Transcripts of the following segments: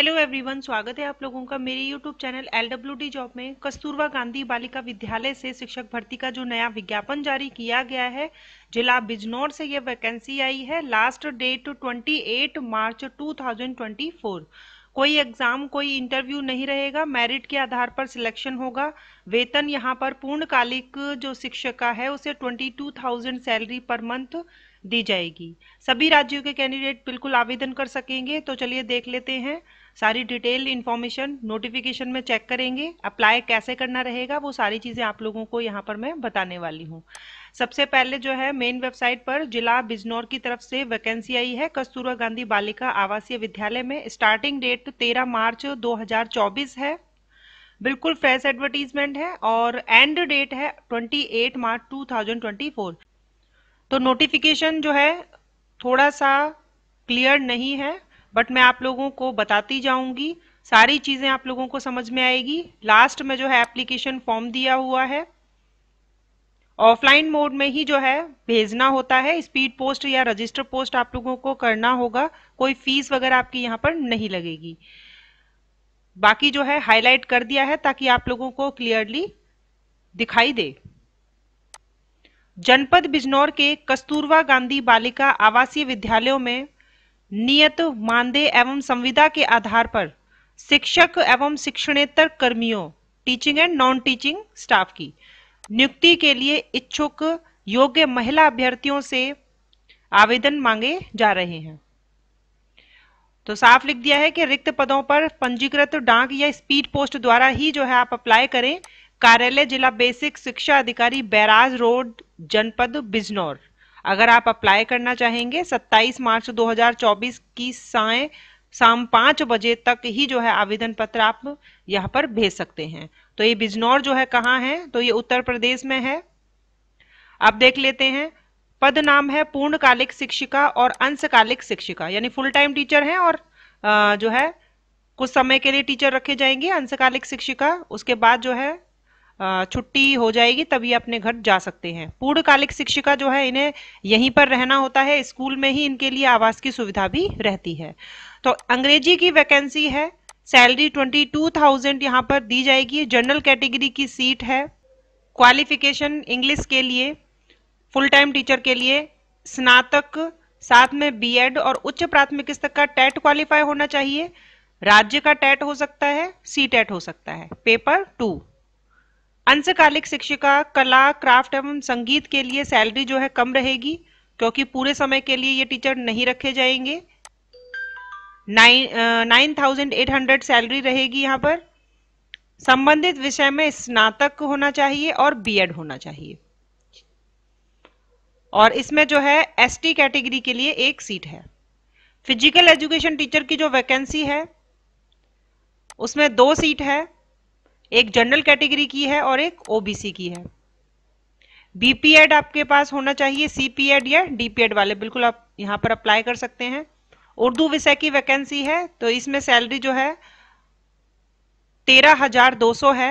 hello everyone स्वागत है आप लोगों का मेरे YouTube channel L W D job में कस्तूरबा गांधी बालिका विद्यालय से शिक्षक भर्ती का जो नया विज्ञापन जारी किया गया है जिला बिजनौर से यह वैकेंसी आई है लास्ट डेट 28 मार्च 2024 कोई एग्जाम कोई इंटरव्यू नहीं रहेगा मेरिट के आधार पर सिलेक्शन होगा वेतन यहाँ पर पूर्णकालिक जो शिक्षिका है उसे twenty two thousand salary per month दी जाएगी सभी राज्यों के कैंडिडेट बिल्कुल आवेदन कर सकेंगे तो चलिए देख लेते हैं सारी डिटेल इन्फॉर्मेशन नोटिफिकेशन में चेक करेंगे अप्लाई कैसे करना रहेगा वो सारी चीज़ें आप लोगों को यहाँ पर मैं बताने वाली हूँ सबसे पहले जो है मेन वेबसाइट पर जिला बिजनौर की तरफ से वैकेंसी आई है कस्तूरा गांधी बालिका आवासीय विद्यालय में स्टार्टिंग डेट 13 मार्च 2024 है बिल्कुल फ्रेश एडवर्टीजमेंट है और एंड डेट है 28 मार्च 2024 तो नोटिफिकेशन जो है थोड़ा सा क्लियर नहीं है बट मैं आप लोगों को बताती जाऊंगी सारी चीज़ें आप लोगों को समझ में आएगी लास्ट में जो है एप्लीकेशन फॉर्म दिया हुआ है ऑफलाइन मोड में ही जो है भेजना होता है स्पीड पोस्ट या रजिस्टर पोस्ट आप लोगों को करना होगा कोई फीस वगैरह आपकी यहाँ पर नहीं लगेगी बाकी जो है हाईलाइट कर दिया है ताकि आप लोगों को क्लियरली दिखाई दे जनपद बिजनौर के कस्तूरबा गांधी बालिका आवासीय विद्यालयों में नियत मानदेय एवं संविदा के आधार पर शिक्षक एवं शिक्षणेतर कर्मियों teaching and non teaching staff की नियुक्ति के लिए इच्छुक योग्य महिला अभ्यर्थियों से आवेदन मांगे जा रहे हैं तो साफ लिख दिया है कि रिक्त पदों पर पंजीकृत डाक या स्पीड पोस्ट द्वारा ही जो है आप अप्लाई करें कार्यालय जिला बेसिक शिक्षा अधिकारी बैराज रोड जनपद बिजनौर अगर आप अप्लाई करना चाहेंगे 27 मार्च 2024 की साय शाम पाँच बजे तक ही जो है आवेदन पत्र आप यहाँ पर भेज सकते हैं तो ये बिजनौर जो है कहाँ है तो ये उत्तर प्रदेश में है आप देख लेते हैं पद नाम है पूर्णकालिक शिक्षिका और अंशकालिक शिक्षिका यानी फुल टाइम टीचर हैं और जो है कुछ समय के लिए टीचर रखे जाएंगे अंशकालिक शिक्षिका उसके बाद जो है छुट्टी हो जाएगी तभी अपने घर जा सकते हैं पूर्णकालिक शिक्षिका जो है इन्हें यहीं पर रहना होता है स्कूल में ही इनके लिए आवास की सुविधा भी रहती है तो अंग्रेजी की वैकेंसी है सैलरी ट्वेंटी टू थाउजेंड यहाँ पर दी जाएगी जनरल कैटेगरी की सीट है क्वालिफिकेशन इंग्लिश के लिए फुल टाइम टीचर के लिए स्नातक साथ में बी और उच्च प्राथमिक स्तर का टेट क्वालिफाई होना चाहिए राज्य का टेट हो सकता है सी टेट हो सकता है पेपर टू अंशकालिक शिक्षिका कला क्राफ्ट एवं संगीत के लिए सैलरी जो है कम रहेगी क्योंकि पूरे समय के लिए ये टीचर नहीं रखे जाएंगे nine thousand eight hundred salary रहेगी यहाँ पर संबंधित विषय में स्नातक होना चाहिए और बीएड होना चाहिए और इसमें जो है एसटी कैटेगरी के लिए एक सीट है फिजिकल एजुकेशन टीचर की जो वैकेंसी है उसमें दो सीट है एक जनरल कैटेगरी की है और एक ओबीसी की है बीपीएड आपके पास होना चाहिए सीपीएड या डीपीएड वाले बिल्कुल आप यहाँ पर अप्लाई कर सकते हैं उर्दू विषय की वैकेंसी है तो इसमें सैलरी जो है तेरह हजार दो सौ है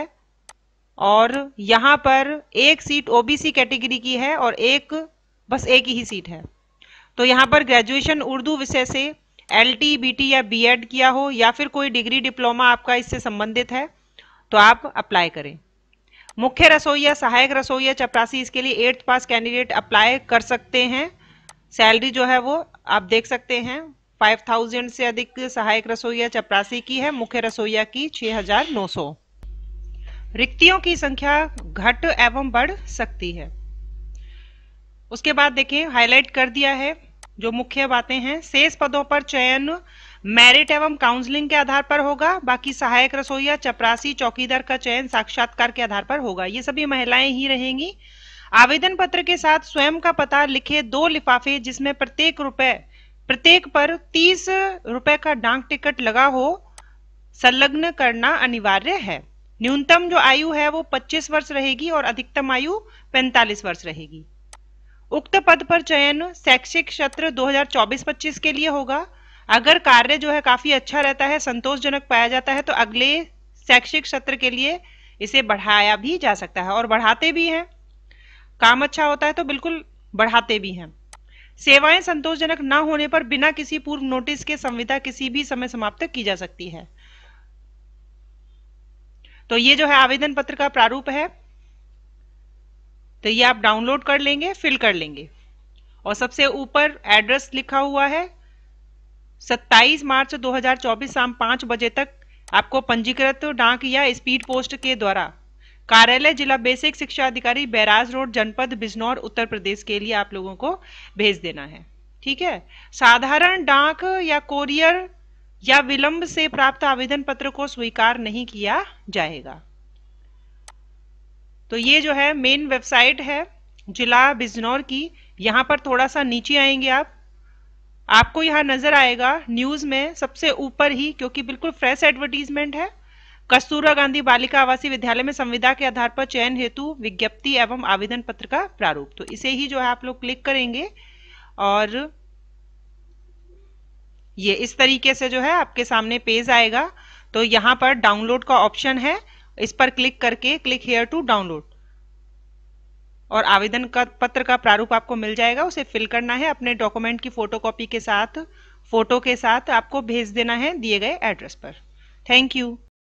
और यहाँ पर एक सीट ओबीसी कैटेगरी की है और एक बस एक ही सीट है तो यहाँ पर ग्रेजुएशन उर्दू विषय से एल टी बी टी या बी एड किया हो या फिर कोई डिग्री डिप्लोमा आपका इससे संबंधित है तो आप अप्लाई करें मुख्य रसोईया सहायक रसोईया चपरासी इसके लिए एट्थ पास कैंडिडेट अप्लाई कर सकते हैं सैलरी जो है वो आप देख सकते हैं 5000 से अधिक सहायक रसोईया चपरासी की है मुख्य रसोईया की 6900 रिक्तियों की संख्या घट एवं बढ़ सकती है उसके बाद देखें हाईलाइट कर दिया है जो मुख्य बातें हैं शेष पदों पर चयन मेरिट एवं काउंसलिंग के आधार पर होगा बाकी सहायक रसोईया चपरासी चौकीदार का चयन साक्षात्कार के आधार पर होगा ये सभी महिलाएं ही रहेंगी आवेदन पत्र के साथ स्वयं का पता लिखे दो लिफाफे जिसमें प्रत्येक रुपए प्रत्येक पर तीस रुपए का डाक टिकट लगा हो संलग्न करना अनिवार्य है न्यूनतम जो आयु है वो 25 वर्ष रहेगी और अधिकतम आयु 45 वर्ष रहेगी उक्त पद पर चयन शैक्षिक सत्र 2024-25 के लिए होगा अगर कार्य जो है काफी अच्छा रहता है संतोषजनक पाया जाता है तो अगले शैक्षिक सत्र के लिए इसे बढ़ाया भी जा सकता है और बढ़ाते भी हैं काम अच्छा होता है तो बिल्कुल बढ़ाते भी हैं सेवाएं संतोषजनक न होने पर बिना किसी पूर्व नोटिस के संविदा किसी भी समय समाप्त की जा सकती है तो ये जो है आवेदन पत्र का प्रारूप है तो ये आप डाउनलोड कर लेंगे फिल कर लेंगे और सबसे ऊपर एड्रेस लिखा हुआ है 27 मार्च 2024 शाम पाँच बजे तक आपको पंजीकृत डाक या स्पीड पोस्ट के द्वारा कार्यालय जिला बेसिक शिक्षा अधिकारी बैराज रोड जनपद बिजनौर उत्तर प्रदेश के लिए आप लोगों को भेज देना है ठीक है साधारण डाक या कोरियर या विलंब से प्राप्त आवेदन पत्र को स्वीकार नहीं किया जाएगा तो ये जो है मेन वेबसाइट है जिला बिजनौर की यहां पर थोड़ा सा नीचे आएंगे आप आपको यहाँ नज़र आएगा न्यूज़ में सबसे ऊपर ही क्योंकि बिल्कुल फ्रेश एडवर्टीजमेंट है कस्तूरा गांधी बालिका आवासीय विद्यालय में संविदा के आधार पर चयन हेतु विज्ञप्ति एवं आवेदन पत्र का प्रारूप तो इसे ही जो है आप लोग क्लिक करेंगे और ये इस तरीके से जो है आपके सामने पेज आएगा तो यहाँ पर डाउनलोड का ऑप्शन है इस पर क्लिक करके क्लिक हेयर टू डाउनलोड और आवेदन का पत्र का प्रारूप आपको मिल जाएगा उसे फिल करना है अपने डॉक्यूमेंट की फ़ोटोकॉपी के साथ फ़ोटो के साथ आपको भेज देना है दिए गए एड्रेस पर थैंक यू